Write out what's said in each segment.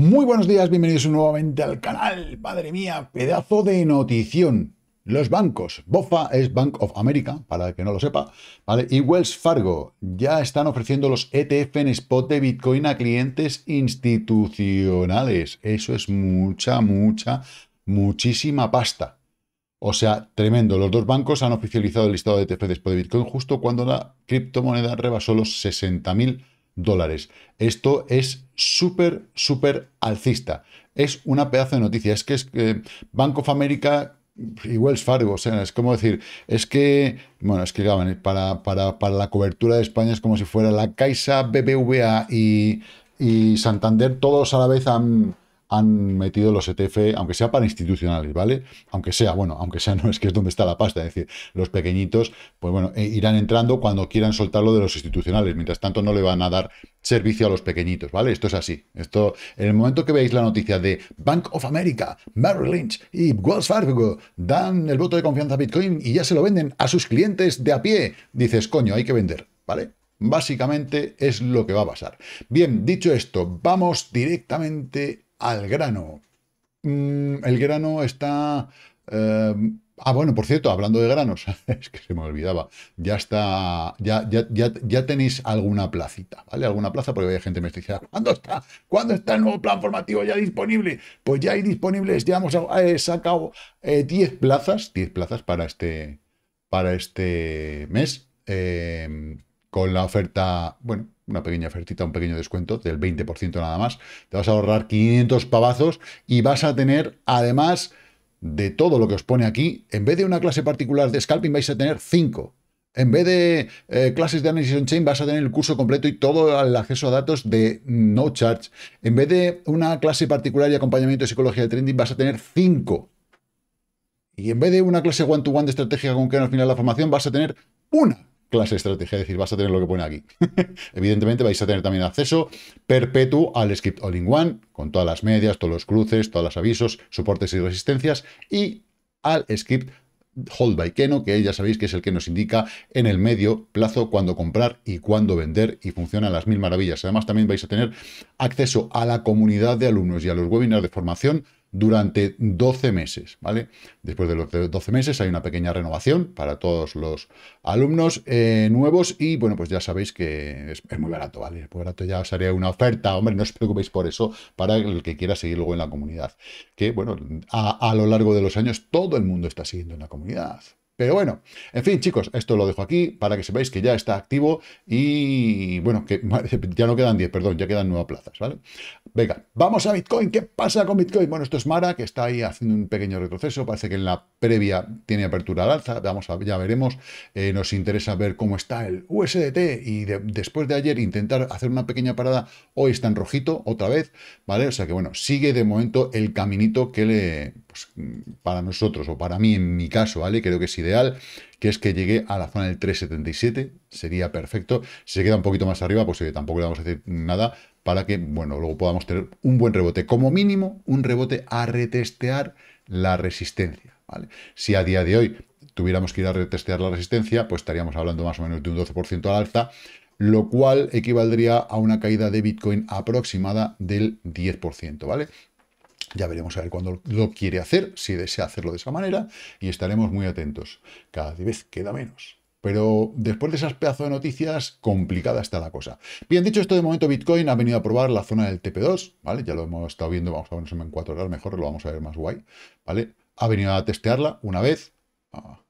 Muy buenos días, bienvenidos nuevamente al canal. Madre mía, pedazo de notición. Los bancos, BOFA es Bank of America, para el que no lo sepa, ¿vale? y Wells Fargo ya están ofreciendo los ETF en spot de Bitcoin a clientes institucionales. Eso es mucha, mucha, muchísima pasta. O sea, tremendo. Los dos bancos han oficializado el listado de ETF de spot de Bitcoin justo cuando la criptomoneda rebasó los 60.000 dólares. Esto es súper, súper alcista. Es una pedazo de noticia. Es que es que eh, Bank of America y Wells Fargo, o sea, es como decir, es que, bueno, es que para, para, la cobertura de España es como si fuera la Caixa, BBVA y, y Santander todos a la vez han han metido los ETF, aunque sea para institucionales, ¿vale? Aunque sea, bueno, aunque sea, no es que es donde está la pasta, es decir, los pequeñitos, pues bueno, eh, irán entrando cuando quieran soltarlo de los institucionales, mientras tanto no le van a dar servicio a los pequeñitos, ¿vale? Esto es así. Esto, en el momento que veis la noticia de Bank of America, Merrill Lynch y Wells Fargo dan el voto de confianza a Bitcoin y ya se lo venden a sus clientes de a pie, dices, coño, hay que vender, ¿vale? Básicamente es lo que va a pasar. Bien, dicho esto, vamos directamente al grano. Mm, el grano está... Em, ah, bueno, por cierto, hablando de granos, es que se me olvidaba. Ya está, ya, ya, ya, tenéis alguna placita, ¿vale? Alguna plaza, porque hay gente me está diciendo, ah, está? ¿Cuándo está el nuevo plan formativo ya disponible? Pues ya hay disponibles, ya hemos eh, sacado 10 eh, plazas, 10 plazas para este, para este mes. Em, con la oferta, bueno, una pequeña ofertita, un pequeño descuento del 20% nada más, te vas a ahorrar 500 pavazos y vas a tener además de todo lo que os pone aquí, en vez de una clase particular de scalping vais a tener 5. En vez de eh, clases de análisis on-chain vas a tener el curso completo y todo el acceso a datos de no charge. En vez de una clase particular y acompañamiento de psicología de trending vas a tener 5. Y en vez de una clase one-to-one de estrategia con que al final la formación vas a tener una clase estrategia, es decir, vas a tener lo que pone aquí. Evidentemente vais a tener también acceso perpetuo al script all-in-one, con todas las medias, todos los cruces, todos los avisos, soportes y resistencias, y al script hold by Keno, que ya sabéis que es el que nos indica en el medio plazo cuándo comprar y cuándo vender y funciona las mil maravillas. Además también vais a tener acceso a la comunidad de alumnos y a los webinars de formación durante 12 meses, ¿vale? Después de los 12 meses hay una pequeña renovación para todos los alumnos eh, nuevos y, bueno, pues ya sabéis que es, muy barato, ¿vale? Es muy barato, ya os haré una oferta, hombre, no os preocupéis por eso, para el que quiera seguir luego en la comunidad. Que, bueno, a lo largo de los años todo el mundo está siguiendo en la comunidad, pero bueno, en fin, chicos, esto lo dejo aquí para que sepáis que ya está activo y bueno, que ya no quedan 10, perdón, ya quedan 9 plazas, ¿vale? Venga, vamos a Bitcoin. ¿Qué pasa con Bitcoin? Bueno, esto es Mara, que está ahí haciendo un pequeño retroceso. Parece que en la previa tiene apertura al alza. Vamos a, ya veremos. Eh, nos interesa ver cómo está el USDT y después de ayer intentar hacer una pequeña parada, hoy está en rojito otra vez, ¿vale? O sea que bueno, sigue de momento el caminito que le, pues, para nosotros o para mí en mi caso, ¿vale? Creo que si que es que llegue a la zona del 377, sería perfecto. Si se queda un poquito más arriba, pues tampoco le vamos a decir nada para que, bueno, luego podamos tener un buen rebote. Como mínimo, un rebote a retestear la resistencia. ¿vale? Si a día de hoy tuviéramos que ir a retestear la resistencia, pues estaríamos hablando más o menos de un 12% al alza, lo cual equivaldría a una caída de Bitcoin aproximada del 10%, ¿vale? Ya veremos a ver cuándo lo quiere hacer, si desea hacerlo de esa manera, y estaremos muy atentos. Cada vez queda menos. Pero después de esas pedazos de noticias, complicada está la cosa. Bien, dicho esto, de momento Bitcoin ha venido a probar la zona del TP2, ¿vale? Ya lo hemos estado viendo, vamos a verlo en 4 horas mejor, lo vamos a ver más guay, ¿vale? Ha venido a testearla una vez, ah.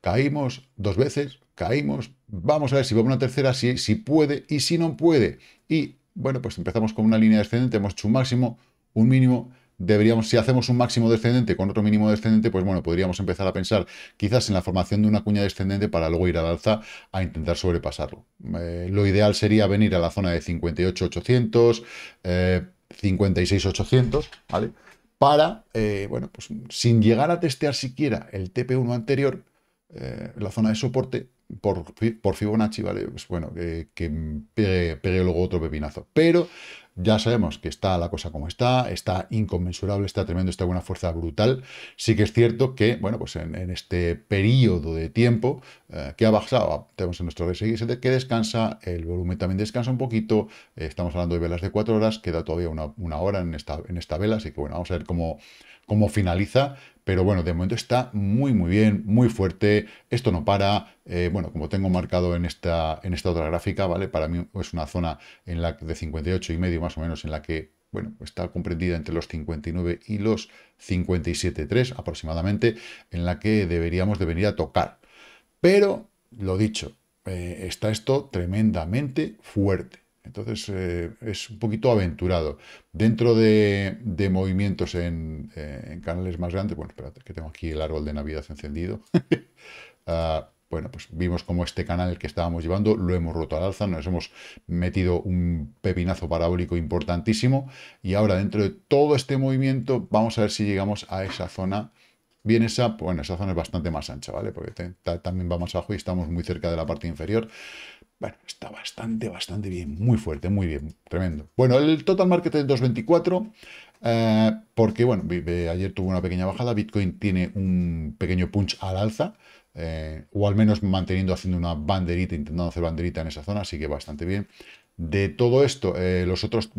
caímos dos veces, caímos, vamos a ver si va una tercera, si, si puede y si no puede. Y, bueno, pues empezamos con una línea descendente, hemos hecho un máximo, un mínimo deberíamos, si hacemos un máximo descendente con otro mínimo descendente, pues bueno, podríamos empezar a pensar quizás en la formación de una cuña descendente para luego ir al alza a intentar sobrepasarlo. Eh, lo ideal sería venir a la zona de 58,800, eh, 56,800, ¿vale? Para, eh, bueno, pues sin llegar a testear siquiera el TP1 anterior, eh, la zona de soporte, por, Fibonacci, ¿vale? Pues bueno, que, que pegue luego otro pepinazo. Pero ya sabemos que está la cosa como está, está inconmensurable, está tremendo, está buena fuerza brutal. Sí que es cierto que, bueno, pues en, este periodo de tiempo eh, que ha bajado, ah, tenemos en nuestro RSI que descansa, el volumen también descansa un poquito, eh, estamos hablando de velas de cuatro horas, queda todavía una, hora en esta, en esta vela, así que bueno, vamos a ver cómo, cómo finaliza, pero bueno, de momento está muy, muy bien, muy fuerte, esto no para, eh, bueno, como tengo marcado en esta, en esta otra gráfica, ¿vale? Para mí es una zona en la de 58 y medio más o menos en la que bueno, está comprendida entre los 59 y los 57,3 aproximadamente, en la que deberíamos de venir a tocar. Pero, lo dicho, eh, está esto tremendamente fuerte. Entonces eh, es un poquito aventurado. Dentro de, movimientos eh, en, canales más grandes, bueno, espérate, que tengo aquí el árbol de Navidad encendido. Ah, bueno, pues vimos como este canal que estábamos llevando lo hemos roto al alza, nos hemos metido un pepinazo parabólico importantísimo y ahora dentro de todo este movimiento vamos a ver si llegamos a esa zona. Bien, esa, bueno, esa zona es bastante más ancha, ¿vale? Porque también va más abajo y estamos muy cerca de la parte inferior. Bueno, está bastante, bastante bien, muy fuerte, muy bien, tremendo. Bueno, el total market es 224, eh, porque, bueno, ayer tuvo una pequeña bajada, Bitcoin tiene un pequeño punch al alza, eh, o al menos manteniendo, haciendo una banderita, intentando hacer banderita en esa zona, así que bastante bien. De todo esto, eh, los otros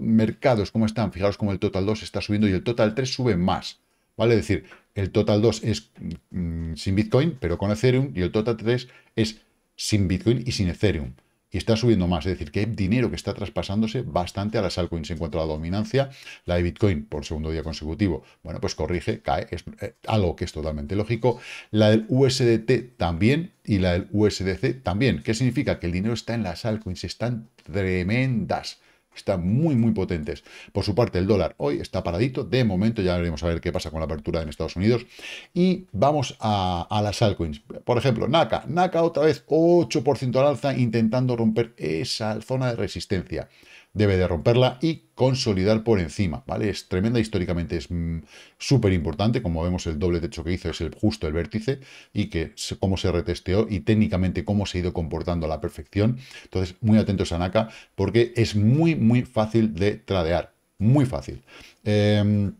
mercados, ¿cómo están? Fijaros cómo el Total 2 está subiendo y el Total 3 sube más. ¿Vale? Es decir, el Total 2 es mm, sin Bitcoin, pero con Ethereum, y el Total 3 es sin Bitcoin y sin Ethereum y está subiendo más. Es decir, que hay dinero que está traspasándose bastante a las altcoins en cuanto a la dominancia. La de Bitcoin, por segundo día consecutivo, bueno, pues corrige, cae, es eh, algo que es totalmente lógico. La del USDT también y la del USDC también. ¿Qué significa? Que el dinero está en las altcoins, están tremendas están muy, muy potentes. Por su parte, el dólar hoy está paradito. De momento ya veremos a ver qué pasa con la apertura en Estados Unidos. Y vamos a, a las altcoins. Por ejemplo, NACA. NACA otra vez 8% al alza intentando romper esa zona de resistencia debe de romperla y consolidar por encima, ¿vale? Es tremenda históricamente, es mm, súper importante, como vemos el doble techo que hizo es el, justo el vértice y que cómo se retesteó y técnicamente cómo se ha ido comportando a la perfección. Entonces, muy atentos a Naka porque es muy, muy fácil de tradear, muy fácil. Em,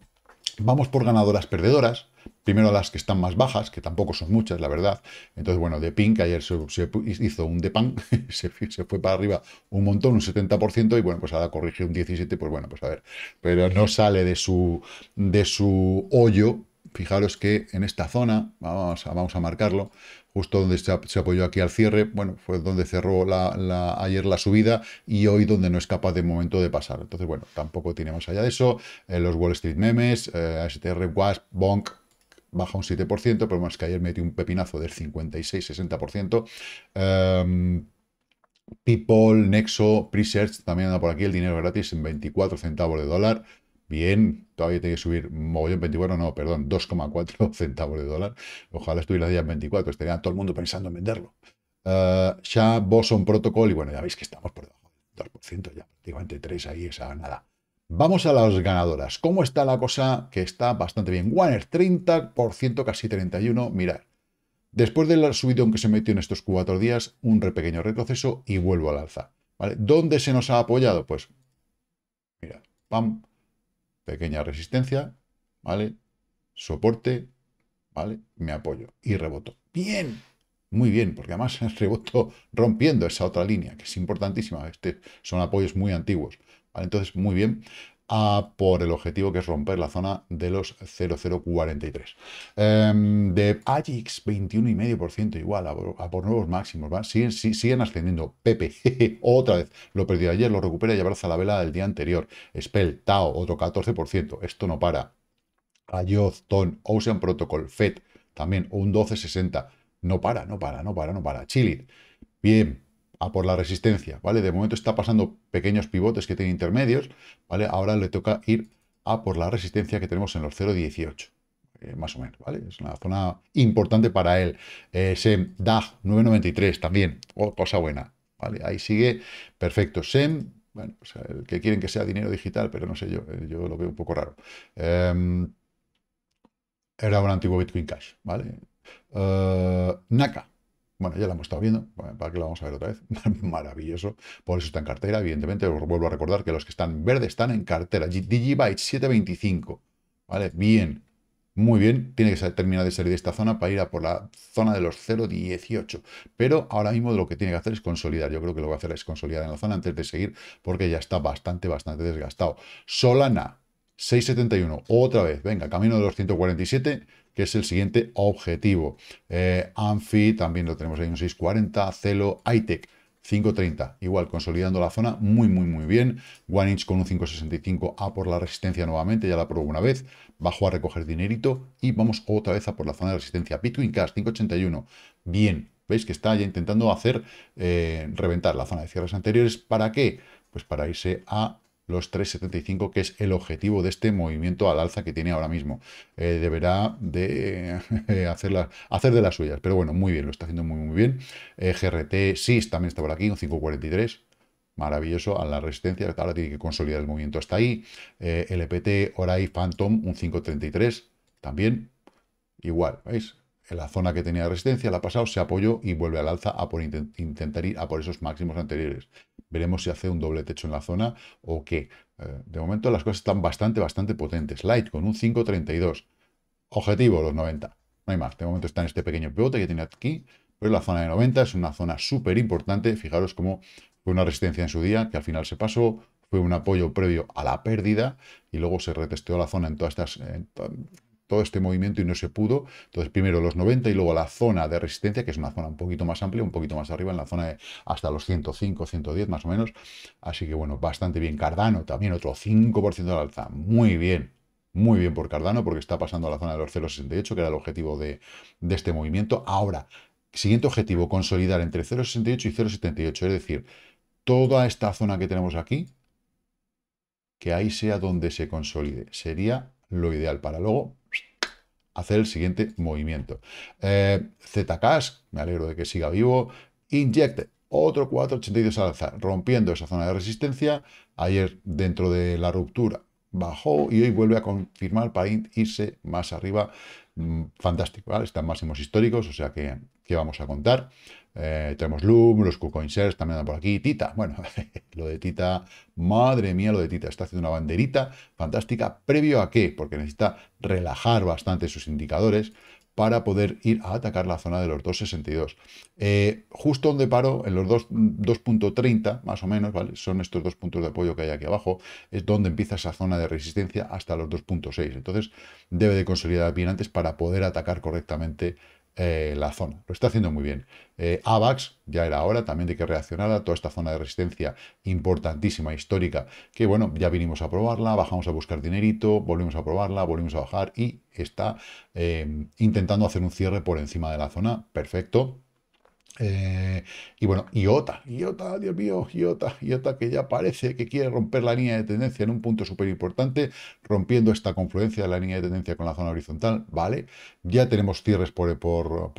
vamos por ganadoras perdedoras, Primero las que están más bajas, que tampoco son muchas, la verdad. Entonces, bueno, de Pink ayer se, hizo un de pan, se, fue para arriba un montón, un 70%, y bueno, pues ahora corrige un 17%, pues bueno, pues a ver. Pero no sale de su, de su hoyo. Fijaros que en esta zona, vamos a, vamos a marcarlo, justo donde se, apoyó aquí al cierre, bueno, fue donde cerró ayer la subida y hoy donde no es capaz de momento de pasar. Entonces, bueno, tampoco tiene más allá de eso. Eh, los Wall Street memes, eh, STR, WASP, BONK, baja un 7%, pero más que ayer metió un pepinazo del 56-60%. Em, People, Nexo, Presearch también anda por aquí, el dinero gratis en 24 centavos de dólar. Bien, todavía tiene que subir mogollón 24, no, perdón, 2,4 centavos de dólar. Ojalá estuviera ya en 24, estaría todo el mundo pensando en venderlo. Uh, ya Boson Protocol, y bueno, ya veis que estamos por debajo del 2%, ya prácticamente 3 ahí, esa nada. Vamos a las ganadoras. ¿Cómo está la cosa? Que está bastante bien. Warner, 30%, casi 31%. Mirad. Después del subidón que se metió en estos cuatro días, un pequeño retroceso y vuelvo al alza. ¿Dónde se nos ha apoyado? Pues, mira, pam, pequeña resistencia, ¿vale? Soporte, ¿vale? Me apoyo y reboto. ¡Bien! Muy bien, porque además reboto rompiendo esa otra línea, que es importantísima. Este son apoyos muy antiguos. Entonces, muy bien, por el objetivo que es romper la zona de los 0043. Eh, em, de Ajix, 21,5% igual, a por, a por, nuevos máximos, Siguen, siguen ascendiendo. Pepe, otra vez, lo perdió ayer, lo recupera y abraza la vela del día anterior. Spell, Tao, otro 14%, esto no para. Ayoz, Ton, Ocean Protocol, FED, también un 12,60. No para, no para, no para, no para. Chile, bien, a por la resistencia, ¿vale? De momento está pasando pequeños pivotes que tiene intermedios, ¿vale? Ahora le toca ir a por la resistencia que tenemos en los 0.18, eh, más o menos, ¿vale? Es una zona importante para él. SEM, DAG 993 también, oh, cosa buena, ¿vale? Ahí sigue, perfecto. SEM, bueno, el que quieren que sea dinero digital, pero no sé yo, eh, yo lo veo un poco raro. Em, era un antiguo Bitcoin Cash, ¿vale? Eh, NACA. Bueno, ya la hemos estado viendo, ¿para qué la vamos a ver otra vez? Maravilloso, por eso está en cartera, evidentemente, os vuelvo a recordar que los que están verdes están en cartera, Digibyte 725, ¿vale? Bien, muy bien, tiene que terminar de salir de esta zona para ir a por la zona de los 0.18. Pero ahora mismo lo que tiene que hacer es consolidar. Yo creo que lo que va a hacer es consolidar en la zona antes de seguir porque ya está bastante, bastante desgastado. Solana, 6,71. Otra vez, venga, camino de los 147, que es el siguiente objetivo. Eh, Anfi también lo tenemos ahí un 6,40. Celo, ITEC. 5.30, igual consolidando la zona muy muy muy bien, One Inch con un 5.65 a por la resistencia nuevamente, ya la probó una vez, bajo a recoger dinerito y vamos otra vez a por la zona de resistencia, Bitcoin Cash 5.81, bien, veis que está ya intentando hacer eh, reventar la zona de cierres anteriores, ¿para qué? Pues para irse a los 3,75, que es el objetivo de este movimiento al alza que tiene ahora mismo. Eh, deberá de eh, hacerla hacer, de las suyas, pero bueno, muy bien, lo está haciendo muy, muy bien. Eh, GRT SIS también está por aquí, un 5,43. Maravilloso a la resistencia, ahora tiene que consolidar el movimiento hasta ahí. LPT, Orai, Phantom, un 5,33, también igual, ¿veis? en la zona que tenía resistencia, la ha pasado, se apoyó y vuelve al alza a por intentar ir a por esos máximos anteriores. Veremos si hace un doble techo en la zona o qué. Eh, de momento las cosas están bastante, bastante potentes. Light con un 5.32. Objetivo, los 90. No hay más. De momento está en este pequeño pivote que tiene aquí. Pero la zona de 90 es una zona súper importante. Fijaros cómo fue una resistencia en su día que al final se pasó. Fue un apoyo previo a la pérdida y luego se retesteó la zona en todas estas todo este movimiento y no se pudo. Entonces, primero los 90 y luego la zona de resistencia, que es una zona un poquito más amplia, un poquito más arriba, en la zona de hasta los 105, 110 más o menos. Así que bueno, bastante bien. Cardano también otro 5% de alza. Muy bien. Muy bien por Cardano porque está pasando a la zona de los 0,68, que era el objetivo de, de este movimiento. Ahora, siguiente objetivo, consolidar entre 0,68 y 0,78. Es decir, toda esta zona que tenemos aquí, que ahí sea donde se consolide. Sería lo ideal para luego hacer el siguiente movimiento. Eh, Zcash, me alegro de que siga vivo. Inject otro 4,82 al alza, rompiendo esa zona de resistencia. Ayer, dentro de la ruptura, bajó y hoy vuelve a confirmar para irse más arriba. Mm, fantástico, ¿vale? Están máximos históricos, o sea que, ¿qué vamos a contar? Eh, tenemos Loom, los también por aquí, Tita, bueno, lo de Tita, madre mía, lo de Tita, está haciendo una banderita fantástica, ¿previo a qué? Porque necesita relajar bastante sus indicadores, para poder ir a atacar la zona de los 2.62. Eh, justo donde paro, en los 2.30 más o menos, ¿vale? son estos dos puntos de apoyo que hay aquí abajo, es donde empieza esa zona de resistencia hasta los 2.6. Entonces debe de consolidar bien antes para poder atacar correctamente eh, la zona. Lo está haciendo muy bien. Eh, AVAX, ya era hora también de que reaccionara. Toda esta zona de resistencia importantísima, histórica, que bueno, ya vinimos a probarla, bajamos a buscar dinerito, volvimos a probarla, volvimos a bajar y está eh, intentando hacer un cierre por encima de la zona. Perfecto. Eh, y bueno, IOTA, IOTA, Dios mío, IOTA, IOTA que ya parece que quiere romper la línea de tendencia en un punto súper importante, rompiendo esta confluencia de la línea de tendencia con la zona horizontal, ¿vale? Ya tenemos cierres por,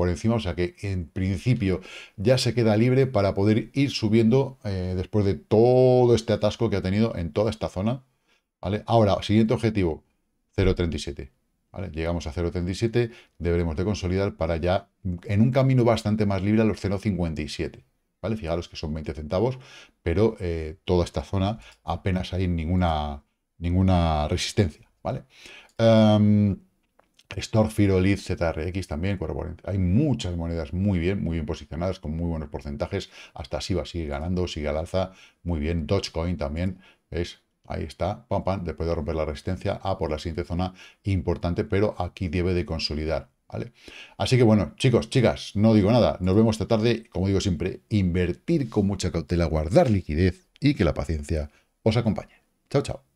encima, o sea que en principio ya se queda libre para poder ir subiendo eh, después de todo este atasco que ha tenido en toda esta zona, ¿vale? Ahora, siguiente objetivo, 0.37. Llegamos a 0.37, deberemos de consolidar para ya en un camino bastante más libre a los 0.57. ¿vale? Fijaros que son 20 centavos, pero eh, toda esta zona apenas hay ninguna, ninguna resistencia. ¿vale? Em, Store, ZRX también, Hay muchas monedas muy bien, muy bien posicionadas, con muy buenos porcentajes. Hasta va a seguir ganando, sigue al alza, muy bien. Dogecoin también, es. Ahí está, pam, pam, después de romper la resistencia a por la siguiente zona importante, pero aquí debe de consolidar. ¿Vale? Así que bueno, chicos, chicas, no digo nada, nos vemos esta tarde, como digo siempre, invertir con mucha cautela, guardar liquidez y que la paciencia os acompañe. Chao, chao.